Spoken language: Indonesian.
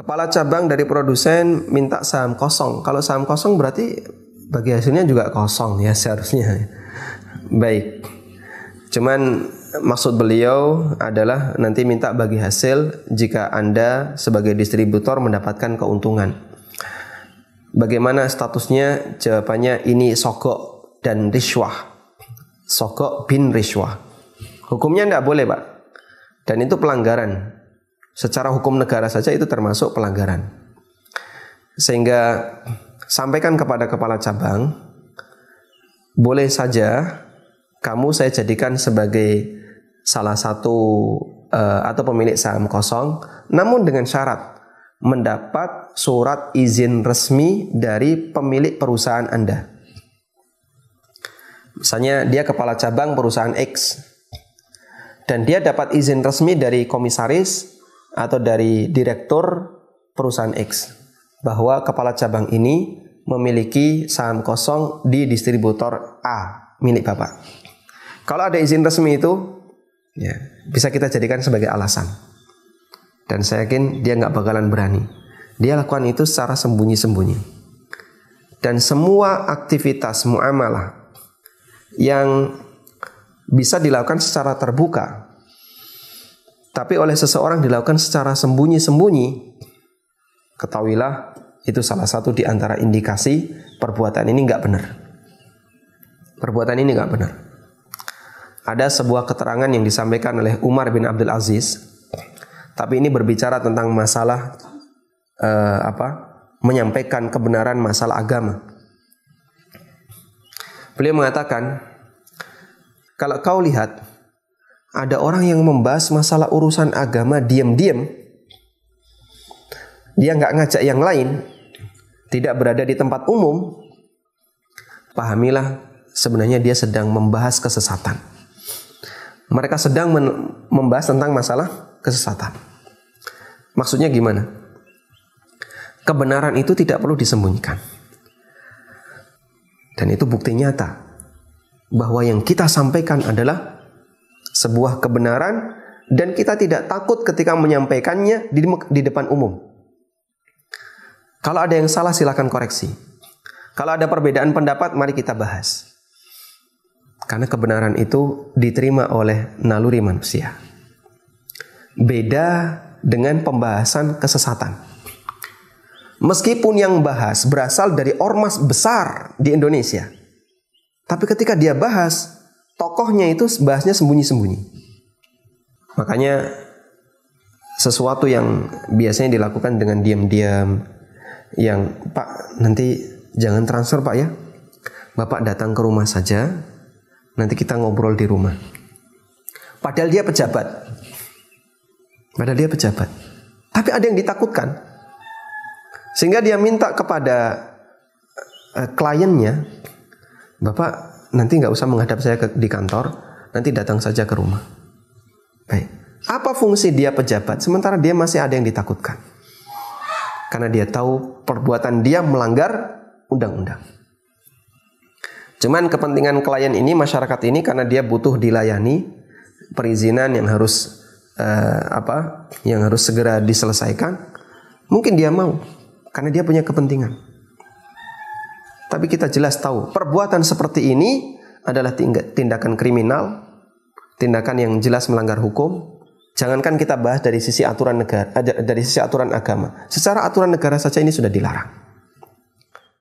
Kepala cabang dari produsen minta saham kosong. Kalau saham kosong berarti bagi hasilnya juga kosong ya seharusnya. Baik. Cuman maksud beliau adalah nanti minta bagi hasil jika Anda sebagai distributor mendapatkan keuntungan. Bagaimana statusnya? Jawabannya ini sogok dan riswah. Sogok bin riswah. Hukumnya tidak boleh, Pak. Dan itu pelanggaran. Secara hukum negara saja itu termasuk pelanggaran. Sehingga sampaikan kepada kepala cabang, boleh saja kamu saya jadikan sebagai salah satu uh, atau pemilik saham kosong, namun dengan syarat mendapat surat izin resmi dari pemilik perusahaan Anda. Misalnya dia kepala cabang perusahaan X dan dia dapat izin resmi dari komisaris atau dari direktur perusahaan X bahwa kepala cabang ini memiliki saham kosong di distributor A milik Bapak. Kalau ada izin resmi itu ya, bisa kita jadikan sebagai alasan. Dan saya yakin dia nggak bakalan berani. Dia lakukan itu secara sembunyi-sembunyi. Dan semua aktivitas muamalah yang bisa dilakukan secara terbuka tapi oleh seseorang dilakukan secara sembunyi-sembunyi, ketahuilah itu salah satu di antara indikasi perbuatan ini nggak benar. Perbuatan ini nggak benar. Ada sebuah keterangan yang disampaikan oleh Umar bin Abdul Aziz, tapi ini berbicara tentang masalah eh, apa? Menyampaikan kebenaran masalah agama. Beliau mengatakan, kalau kau lihat ada orang yang membahas masalah urusan agama diam-diam. Dia nggak ngajak yang lain, tidak berada di tempat umum. Pahamilah sebenarnya dia sedang membahas kesesatan. Mereka sedang membahas tentang masalah kesesatan. Maksudnya gimana? Kebenaran itu tidak perlu disembunyikan. Dan itu bukti nyata bahwa yang kita sampaikan adalah sebuah kebenaran dan kita tidak takut ketika menyampaikannya di, di depan umum. Kalau ada yang salah silahkan koreksi. Kalau ada perbedaan pendapat mari kita bahas. Karena kebenaran itu diterima oleh naluri manusia. Beda dengan pembahasan kesesatan. Meskipun yang bahas berasal dari ormas besar di Indonesia, tapi ketika dia bahas, tokohnya itu bahasnya sembunyi-sembunyi. Makanya sesuatu yang biasanya dilakukan dengan diam-diam yang Pak nanti jangan transfer Pak ya. Bapak datang ke rumah saja. Nanti kita ngobrol di rumah. Padahal dia pejabat. Padahal dia pejabat. Tapi ada yang ditakutkan. Sehingga dia minta kepada uh, kliennya, "Bapak nanti nggak usah menghadap saya ke, di kantor, nanti datang saja ke rumah. Baik. Apa fungsi dia pejabat? Sementara dia masih ada yang ditakutkan. Karena dia tahu perbuatan dia melanggar undang-undang. Cuman kepentingan klien ini, masyarakat ini karena dia butuh dilayani, perizinan yang harus eh, apa? Yang harus segera diselesaikan. Mungkin dia mau karena dia punya kepentingan. Tapi kita jelas tahu perbuatan seperti ini adalah tindakan kriminal, tindakan yang jelas melanggar hukum. Jangankan kita bahas dari sisi aturan negara, eh, dari sisi aturan agama. Secara aturan negara saja ini sudah dilarang.